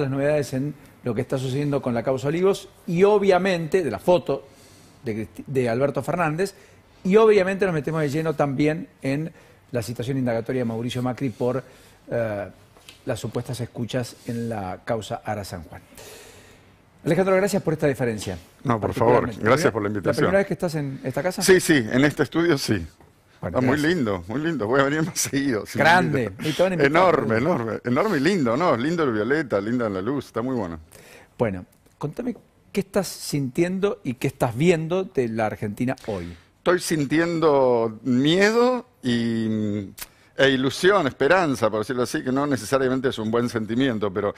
las novedades en lo que está sucediendo con la causa Olivos y obviamente de la foto de, Alberto Fernández y obviamente nos metemos de lleno también en la situación indagatoria de Mauricio Macri por eh, las supuestas escuchas en la causa Ara San Juan. Alejandro, gracias por esta diferencia. No, por favor, gracias ¿eh? por la invitación. ¿La primera vez que estás en esta casa? Sí, sí, en este estudio sí. Ah, muy lindo, muy lindo. Voy a venir más seguido. grande. enorme, enorme. Enorme y lindo, ¿no? Lindo el violeta, linda la luz. Está muy bueno. Bueno, contame qué estás sintiendo y qué estás viendo de la Argentina hoy. Estoy sintiendo miedo e ilusión, esperanza, por decirlo así, que no necesariamente es un buen sentimiento, pero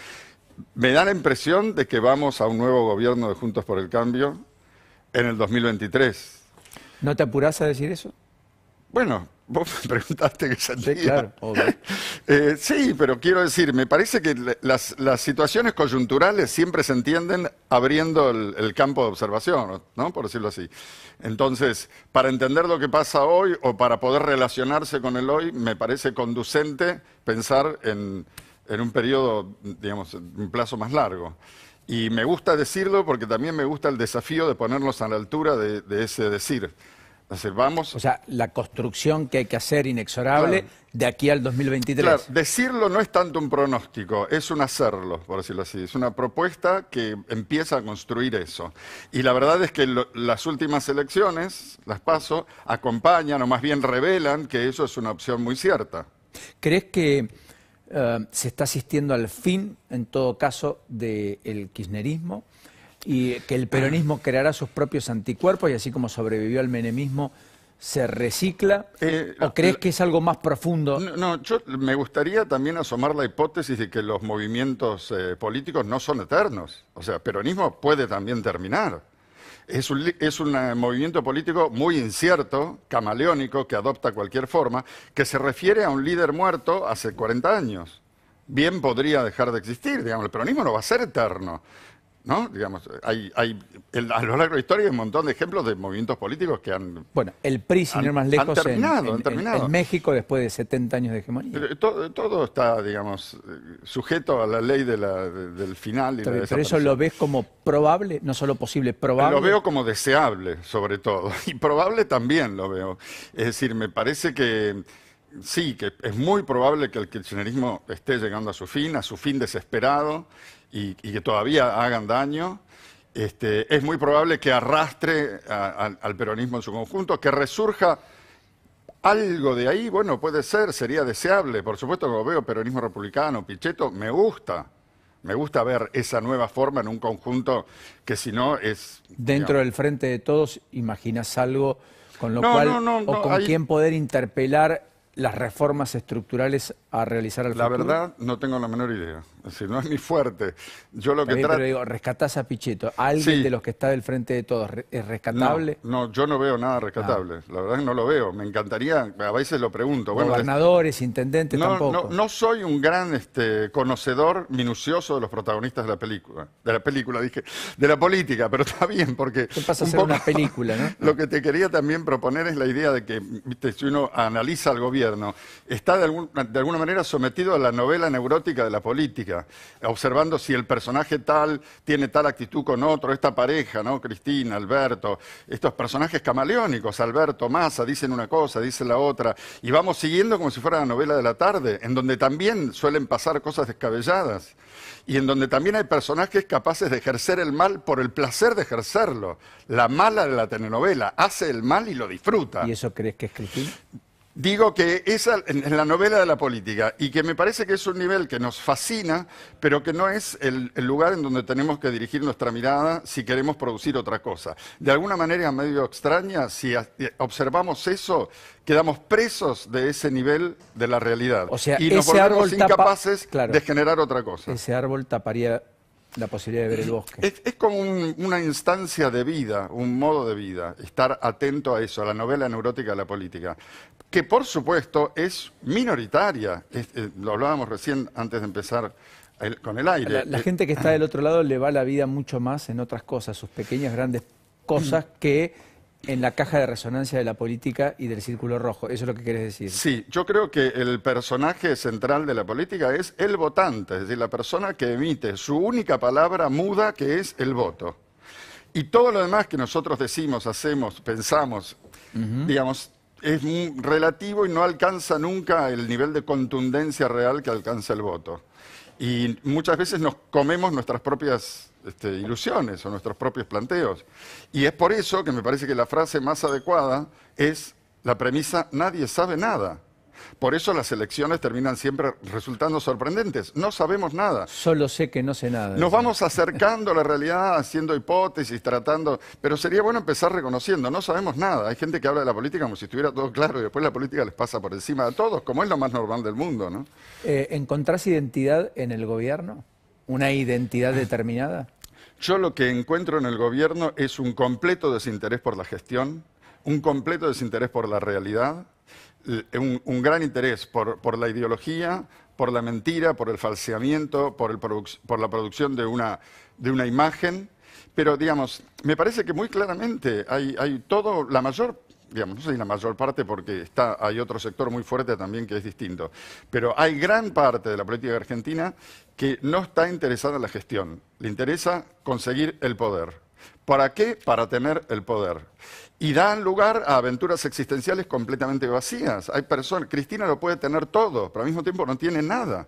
me da la impresión de que vamos a un nuevo gobierno de Juntos por el Cambio en el 2023. ¿No te apurás a decir eso? Bueno, vos me preguntaste qué sentía. Sí, claro, eh, sí, pero quiero decir, me parece que las, las situaciones coyunturales siempre se entienden abriendo el, campo de observación, ¿no? Por decirlo así. Entonces, para entender lo que pasa hoy o para poder relacionarse con el hoy, me parece conducente pensar en, un periodo, digamos, un plazo más largo. Y me gusta decirlo porque también me gusta el desafío de ponernos a la altura de ese decir. O sea, la construcción que hay que hacer inexorable de aquí al 2023. Claro, decirlo no es tanto un pronóstico, es un hacerlo, por decirlo así. Es una propuesta que empieza a construir eso. Y la verdad es que las últimas elecciones, las paso, acompañan o más bien revelan que eso es una opción muy cierta. ¿Crees que eh, se está asistiendo al fin, en todo caso, del kirchnerismo? y que el peronismo creará sus propios anticuerpos y así como sobrevivió al menemismo, se recicla? Eh, ¿O crees que es algo más profundo? No, yo me gustaría también asomar la hipótesis de que los movimientos eh, políticos no son eternos. O sea, peronismo puede también terminar. Es un, eh, movimiento político muy incierto, camaleónico, que adopta cualquier forma, que se refiere a un líder muerto hace 40 años bien podría dejar de existir, digamos, el peronismo no va a ser eterno. ¿no? Digamos, hay, hay, a lo largo de la historia hay un montón de ejemplos de movimientos políticos que han... Bueno, el más lejos, terminado, en, México después de 70 años de hegemonía. Todo, está, digamos, sujeto a la ley del final. Y pero, eso lo ves como probable, no solo posible, probable. Lo veo como deseable, sobre todo, y probable también lo veo. Es decir, me parece que... Sí, que es muy probable que el kirchnerismo esté llegando a su fin, a su fin desesperado, y, que todavía hagan daño, este, es muy probable que arrastre al peronismo en su conjunto, que resurja algo de ahí, bueno, puede ser, sería deseable. Por supuesto, como veo peronismo republicano, Pichetto, me gusta. Me gusta ver esa nueva forma en un conjunto que si no es... Dentro del frente de todos, imaginas algo con lo cual o con quien quién poder interpelar las reformas estructurales a realizar al La verdad, no tengo la menor idea si no es ni fuerte. Yo lo que rescatás a Pichetto. ¿Alguien de los que está del frente de todos es rescatable? No, yo no veo nada rescatable. Ah. La verdad no lo veo. Me encantaría, a veces lo pregunto. Gobernadores, intendentes, no, tampoco. No, no, soy un gran este, conocedor minucioso de los protagonistas de la película. De la película, dije. De la política, pero está bien porque... qué pasa una película, ¿no? lo que te quería también proponer es la idea de que, viste, si uno analiza al gobierno, está de alguna manera sometido a la novela neurótica de la política observando si el personaje tal tiene tal actitud con otro, esta pareja, ¿no? Cristina, Alberto, estos personajes camaleónicos, Alberto, Massa, dicen una cosa, dicen la otra, y vamos siguiendo como si fuera la novela de la tarde, en donde también suelen pasar cosas descabelladas y en donde también hay personajes capaces de ejercer el mal por el placer de ejercerlo. La mala de la telenovela hace el mal y lo disfruta. ¿Y eso crees que es Cristina? Digo que esa es la novela de la política y que me parece que es un nivel que nos fascina, pero que no es el, lugar en donde tenemos que dirigir nuestra mirada si queremos producir otra cosa. De alguna manera medio extraña, si eh, observamos eso, quedamos presos de ese nivel de la realidad. O sea, y nos volvemos árbol incapaces de generar otra cosa. Ese árbol taparía la posibilidad de ver el bosque. Es, como una instancia de vida, un modo de vida, estar atento a eso, a la novela neurótica de la política que por supuesto es minoritaria. Eh, lo hablábamos recién antes de empezar con el aire. La, eh, gente que está del otro lado le va la vida mucho más en otras cosas, sus pequeñas, grandes cosas que en la caja de resonancia de la política y del círculo rojo. Eso es lo que quieres decir. Sí, yo creo que el personaje central de la política es el votante, es decir, la persona que emite su única palabra muda que es el voto. Y todo lo demás que nosotros decimos, hacemos, pensamos, digamos, es relativo y no alcanza nunca el nivel de contundencia real que alcanza el voto. Y muchas veces nos comemos nuestras propias este, ilusiones o nuestros propios planteos. Y es por eso que me parece que la frase más adecuada es la premisa nadie sabe nada. Por eso las elecciones terminan siempre resultando sorprendentes. No sabemos nada. Solo sé que no sé nada. Nos vamos acercando a la realidad, haciendo hipótesis, tratando... Pero sería bueno empezar reconociendo, no sabemos nada. Hay gente que habla de la política como si estuviera todo claro y después la política les pasa por encima de todos, como es lo más normal del mundo, ¿no? Eh, ¿Encontrás identidad en el gobierno? ¿Una identidad mm. determinada? Yo lo que encuentro en el gobierno es un completo desinterés por la gestión, un completo desinterés por la realidad, eh, un, gran interés por, la ideología, por la mentira, por el falseamiento, por, la producción de una, imagen. Pero, digamos, me parece que muy claramente hay, todo, la mayor digamos, no sé si la mayor parte porque hay otro sector muy fuerte también que es distinto, pero hay gran parte de la política argentina que no está interesada en la gestión, le interesa conseguir el poder. ¿Para qué? Para tener el poder y dan lugar a aventuras existenciales completamente vacías. Hay personas, Cristina lo puede tener todo, pero al mismo tiempo no tiene nada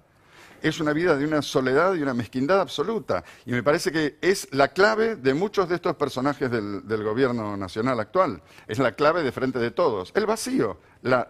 es una vida de una soledad y una mezquindad absoluta. Y me parece que es la clave de muchos de estos personajes del, gobierno nacional actual. Es la clave de frente de todos. El vacío, la,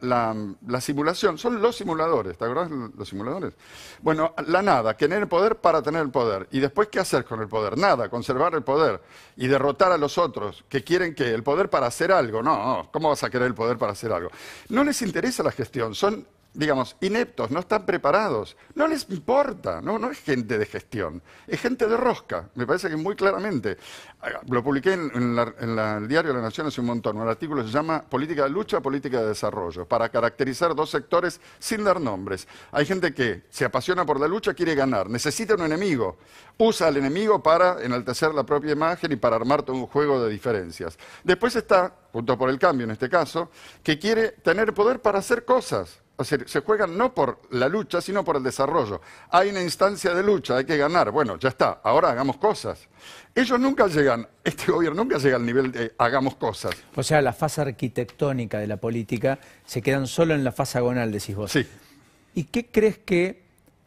simulación, son los simuladores, ¿te acordás los simuladores? Bueno, la nada, tener el poder para tener el poder. ¿Y después qué hacer con el poder? Nada, conservar el poder y derrotar a los otros que quieren que el poder para hacer algo. No, no, ¿cómo vas a querer el poder para hacer algo? No les interesa la gestión, son digamos, ineptos, no están preparados, no les importa, no, es gente de gestión, es gente de rosca, me parece que muy claramente. Ah, lo publiqué en, el diario la Nación hace un montón, el artículo se llama Política de lucha, política de desarrollo, para caracterizar dos sectores sin dar nombres. Hay gente que se apasiona por la lucha, quiere ganar, necesita un enemigo, usa al enemigo para enaltecer la propia imagen y para armar todo un juego de diferencias. Después está, junto por el cambio en este caso, que quiere tener poder para hacer cosas o sea, se juegan no por la lucha, sino por el desarrollo. Hay una instancia de lucha, hay que ganar. Bueno, ya está, ahora hagamos cosas. Ellos nunca llegan, este gobierno nunca llega al nivel de hagamos cosas. O sea, la fase arquitectónica de la política se quedan solo en la fase agonal, decís vos. Sí. ¿Y qué crees que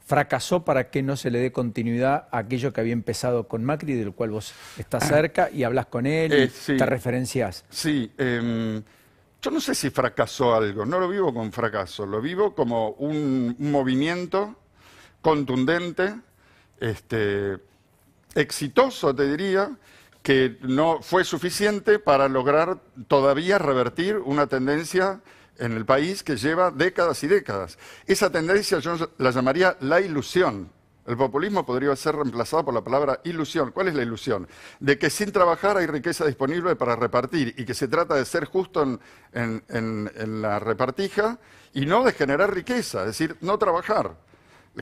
fracasó para que no se le dé continuidad a aquello que había empezado con Macri, del cual vos estás ah. cerca y hablas con él y eh, te referencias? Sí. Em, yo no sé si fracasó algo, no lo vivo con fracaso, lo vivo como un, movimiento contundente, este, exitoso, te diría, que no fue suficiente para lograr todavía revertir una tendencia en el país que lleva décadas y décadas. Esa tendencia yo la llamaría la ilusión. El populismo podría ser reemplazado por la palabra ilusión. ¿Cuál es la ilusión? De que sin trabajar hay riqueza disponible para repartir y que se trata de ser justo en, la repartija y no de generar riqueza, es decir, no trabajar.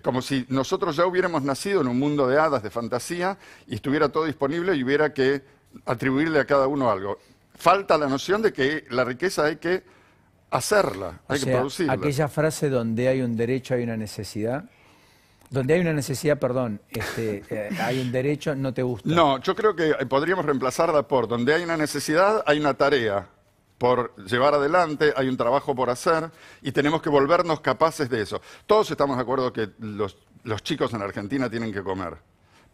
Como si nosotros ya hubiéramos nacido en un mundo de hadas, de fantasía, y estuviera todo disponible y hubiera que atribuirle a cada uno algo. Falta la noción de que la riqueza hay que hacerla, hay que producirla. Aquella frase donde hay un derecho, hay una necesidad. Donde hay una necesidad, perdón, este, eh, hay un derecho, no te gusta. No, yo creo que eh, podríamos reemplazarla por donde hay una necesidad, hay una tarea por llevar adelante, hay un trabajo por hacer y tenemos que volvernos capaces de eso. Todos estamos de acuerdo que los chicos en Argentina tienen que comer,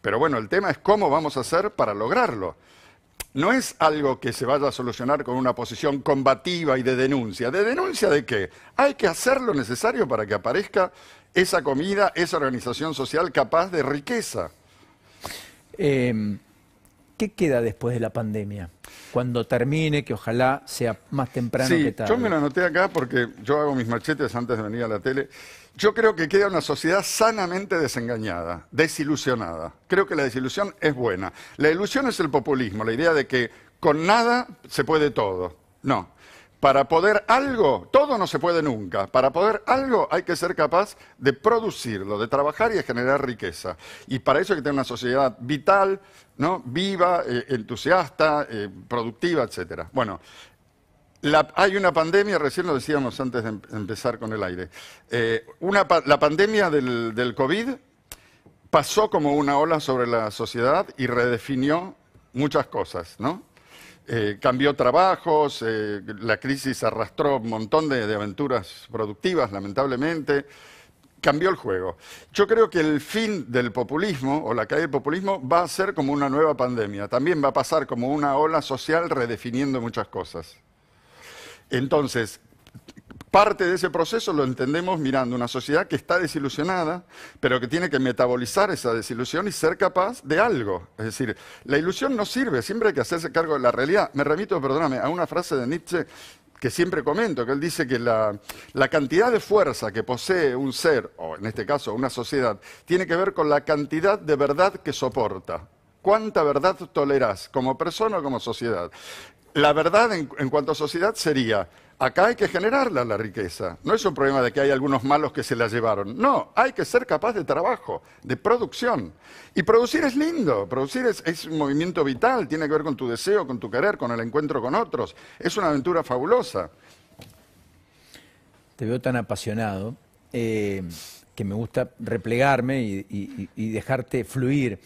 pero bueno, el tema es cómo vamos a hacer para lograrlo no es algo que se vaya a solucionar con una posición combativa y de denuncia. ¿De denuncia de qué? Hay que hacer lo necesario para que aparezca esa comida, esa organización social capaz de riqueza. Em, ¿Qué queda después de la pandemia? Cuando termine, que ojalá sea más temprano que tarde. Yo me lo anoté acá porque yo hago mis machetes antes de venir a la tele yo creo que queda una sociedad sanamente desengañada, desilusionada. Creo que la desilusión es buena. La ilusión es el populismo, la idea de que con nada se puede todo. No. Para poder algo, todo no se puede nunca. Para poder algo hay que ser capaz de producirlo, de trabajar y de generar riqueza. Y para eso hay que tener una sociedad vital, viva, eh, entusiasta, eh, productiva, etc. Bueno, hay una pandemia, recién lo decíamos antes de em-, empezar con el aire, eh, la pandemia del, COVID pasó como una ola sobre la sociedad y redefinió muchas cosas, eh, cambió trabajos, eh, la crisis arrastró un montón de, aventuras productivas, lamentablemente, cambió el juego. Yo creo que el fin del populismo o la caída del populismo va a ser como una nueva pandemia, también va a pasar como una ola social redefiniendo muchas cosas. Entonces, parte de ese proceso lo entendemos mirando una sociedad que está desilusionada, pero que tiene que metabolizar esa desilusión y ser capaz de algo. Es decir, la ilusión no sirve, siempre hay que hacerse cargo de la realidad. Me remito, perdóname, a una frase de Nietzsche que siempre comento, que él dice que la, cantidad de fuerza que posee un ser, o en este caso una sociedad, tiene que ver con la cantidad de verdad que soporta. ¿Cuánta verdad tolerás como persona o como sociedad? la verdad en, cuanto a sociedad sería, acá hay que generarla la riqueza. No es un problema de que hay algunos malos que se la llevaron. No, hay que ser capaz de trabajo, de producción. Y producir es lindo, producir es, un movimiento vital, tiene que ver con tu deseo, con tu querer, con el encuentro con otros. Es una aventura fabulosa. Te veo tan apasionado eh, que me gusta replegarme y, y dejarte fluir.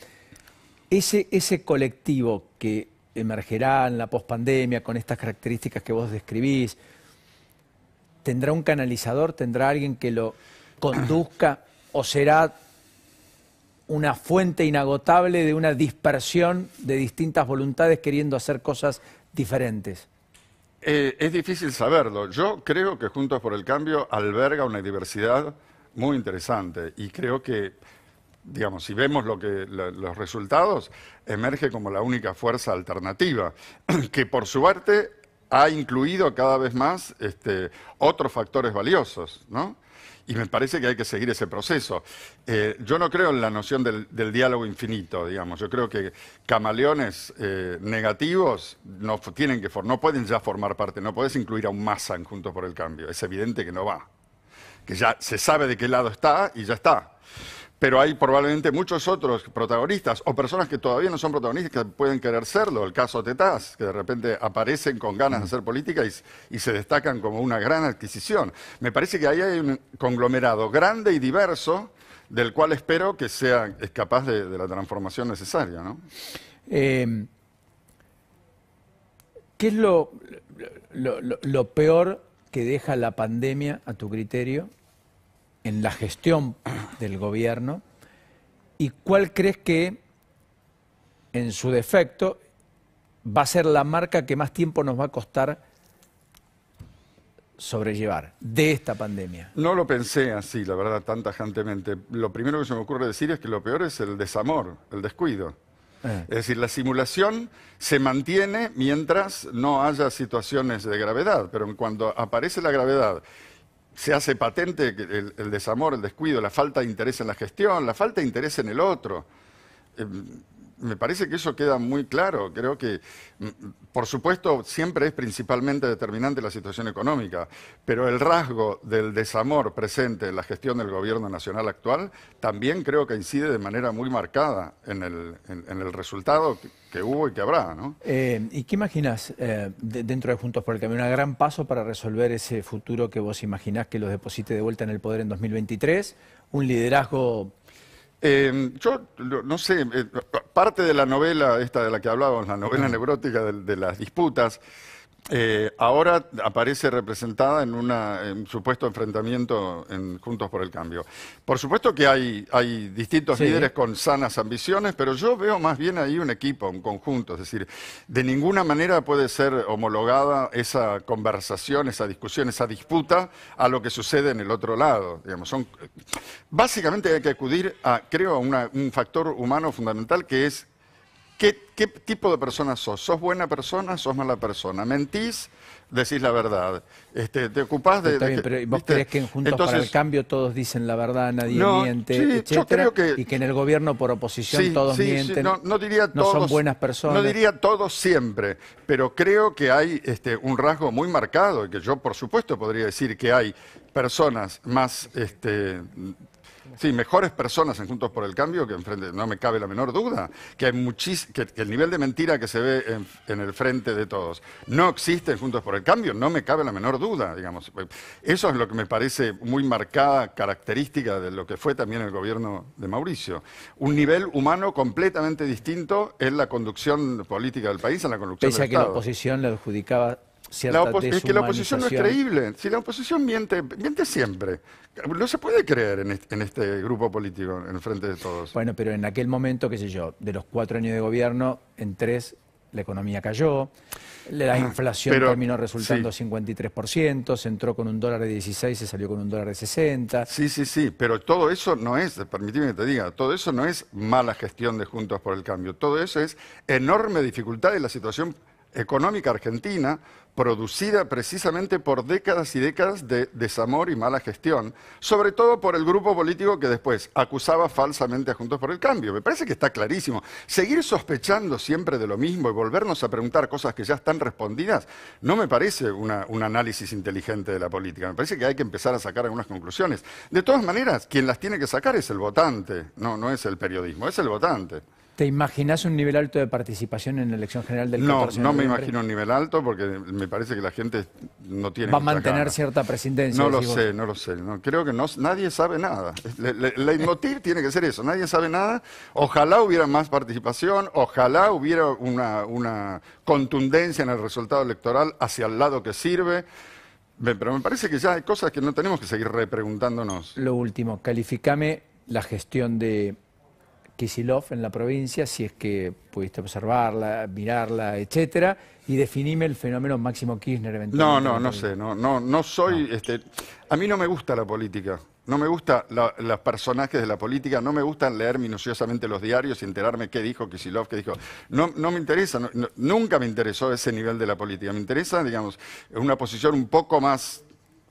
Ese, ese colectivo que emergerá en la pospandemia con estas características que vos describís, ¿tendrá un canalizador? ¿Tendrá alguien que lo conduzca? ¿O será una fuente inagotable de una dispersión de distintas voluntades queriendo hacer cosas diferentes? Eh, es difícil saberlo. Yo creo que Juntos por el Cambio alberga una diversidad muy interesante y creo que digamos, si vemos lo que, los resultados, emerge como la única fuerza alternativa, que por suerte ha incluido cada vez más este, otros factores valiosos, ¿no? Y me parece que hay que seguir ese proceso. Eh, yo no creo en la noción del, diálogo infinito, digamos. Yo creo que camaleones eh, negativos no, tienen que no pueden ya formar parte, no puedes incluir a un masa junto por el Cambio. Es evidente que no va. Que ya se sabe de qué lado está y ya está pero hay probablemente muchos otros protagonistas o personas que todavía no son protagonistas que pueden querer serlo. El caso Tetaz, que de repente aparecen con ganas de hacer política y, se destacan como una gran adquisición. Me parece que ahí hay un conglomerado grande y diverso del cual espero que sea capaz de, la transformación necesaria. ¿no? Em, ¿Qué es lo, lo peor que deja la pandemia a tu criterio en la gestión del gobierno y cuál crees que, en su defecto, va a ser la marca que más tiempo nos va a costar sobrellevar de esta pandemia? No lo pensé así, la verdad, tan tajantemente. Lo primero que se me ocurre decir es que lo peor es el desamor, el descuido. Eh. Es decir, la simulación se mantiene mientras no haya situaciones de gravedad, pero en aparece la gravedad se hace patente el, el, desamor, el descuido, la falta de interés en la gestión, la falta de interés en el otro. Em, me parece que eso queda muy claro. Creo que, mm, por supuesto, siempre es principalmente determinante la situación económica, pero el rasgo del desamor presente en la gestión del gobierno nacional actual también creo que incide de manera muy marcada en el, en, el resultado que, hubo y que habrá. ¿no? Eh, ¿Y qué imaginas eh, dentro de Juntos por el Camino? ¿Un gran paso para resolver ese futuro que vos imaginás que los deposite de vuelta en el poder en 2023? ¿Un liderazgo eh, yo no sé, eh, parte de la novela, esta de la que hablábamos, la novela neurótica de las disputas, eh, ahora aparece representada en, un supuesto enfrentamiento en Juntos por el Cambio. Por supuesto que hay, distintos líderes con sanas ambiciones, pero yo veo más bien ahí un equipo, un conjunto. Es decir, de ninguna manera puede ser homologada esa conversación, esa discusión, esa disputa a lo que sucede en el otro lado. Eh, básicamente hay que acudir a, creo, a un factor humano fundamental que es ¿Qué, tipo de persona sos? ¿Sos buena persona? ¿Sos mala persona? ¿Mentís? decís la verdad. Este, te ocupás de. ¿vos que en Juntos para el Cambio todos dicen la verdad, nadie miente, etcétera? y que en el gobierno por oposición todos mienten. No, diría todos, buenas personas. No diría todos siempre, pero creo que hay este, un rasgo muy marcado y que yo, por supuesto, podría decir que hay personas más este, Sí, mejores personas en Juntos por el Cambio que en no me cabe la menor duda, que, que, el nivel de mentira que se ve en, el frente de todos no existe en Juntos por el Cambio, no me cabe la menor duda, digamos. Eso es lo que me parece muy marcada característica de lo que fue también el gobierno de Mauricio. Un nivel humano completamente distinto en la conducción política del país, en la conducción Pese a que la oposición le adjudicaba es que la oposición no es creíble. Si la oposición miente, miente siempre. No se puede creer en este, grupo político, en frente de todos. Bueno, pero en aquel momento, qué sé yo, de los cuatro años de gobierno, en tres la economía cayó, la ah, inflación terminó resultando 53%, se entró con un dólar de 16, se salió con un dólar de 60. Sí, sí, sí, pero todo eso no es, permíteme que te diga, todo eso no es mala gestión de Juntos por el Cambio, todo eso es enorme dificultad de la situación económica argentina producida precisamente por décadas y décadas de desamor y mala gestión, sobre todo por el grupo político que después acusaba falsamente a Juntos por el Cambio. Me parece que está clarísimo. Seguir sospechando siempre de lo mismo y volvernos a preguntar cosas que ya están respondidas no me parece un análisis inteligente de la política. Me parece que hay que empezar a sacar algunas conclusiones. De todas maneras, quien las tiene que sacar es el votante, no, no es el periodismo, es el votante. ¿Te imaginas un nivel alto de participación en la elección general del 14 No, no me imagino un nivel alto porque me parece que la gente no tiene. Va a mantener cierta presidencia. No lo sé, no lo sé. No, creo que no, nadie sabe nada. la leitmotiv tiene que ser eso: nadie sabe nada. Ojalá hubiera más participación, ojalá hubiera una, una contundencia en el resultado electoral hacia el lado que sirve. Pero me parece que ya hay cosas que no tenemos que seguir repreguntándonos. Lo último, calificame la gestión de Kisilov en la provincia, si es que pudiste observarla, mirarla, etcétera, y definime el fenómeno Máximo Kirchner eventualmente. No, no, no sé, no, no, no soy, este, a mí no me gusta la política, no me gustan los personajes de la política, no me gustan leer minuciosamente los diarios y enterarme qué dijo Kisilov, qué dijo. No, no me interesa, nunca me interesó ese nivel de la política. Me interesa, digamos, una posición un poco más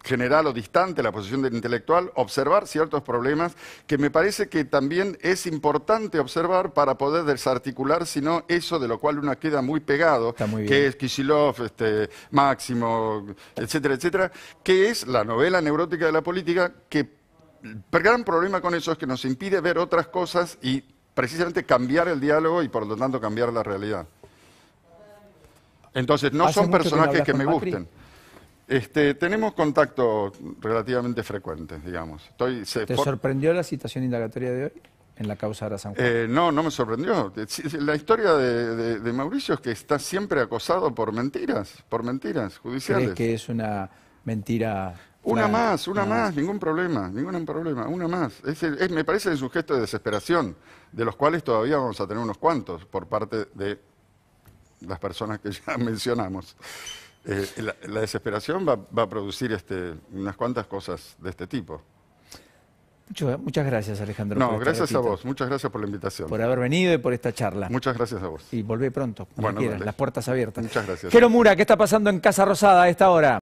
general o distante la posición del intelectual, observar ciertos problemas que me parece que también es importante observar para poder desarticular, sino eso de lo cual uno queda muy pegado, que es Kishilov, este, Máximo, etcétera, etcétera, que es la novela neurótica de la política, que el gran problema con eso es que nos impide ver otras cosas y precisamente cambiar el diálogo y por lo tanto cambiar la realidad. Entonces no son personajes que, me gusten. Este, tenemos contacto relativamente frecuentes, digamos. ¿Te sorprendió la citación indagatoria de hoy? en la causa de la San Juan. Eh, no, no me sorprendió. La historia de, Mauricio es que está siempre acosado por mentiras, por mentiras judiciales. ¿Crees que es una mentira? Una más, una más, ningún problema, ningún problema, una más. me parece es un gesto de desesperación, de los cuales todavía vamos a tener unos cuantos por parte de las personas que ya mencionamos. Eh, la, desesperación va, a producir este, unas cuantas cosas de este tipo. muchas gracias, Alejandro. No, gracias a vos. Muchas gracias por la invitación. Por haber venido y por esta charla. Muchas gracias a vos. Y volvé pronto, bueno, las puertas abiertas. Muchas gracias. Quiero Mura, ¿qué está pasando en Casa Rosada a esta hora?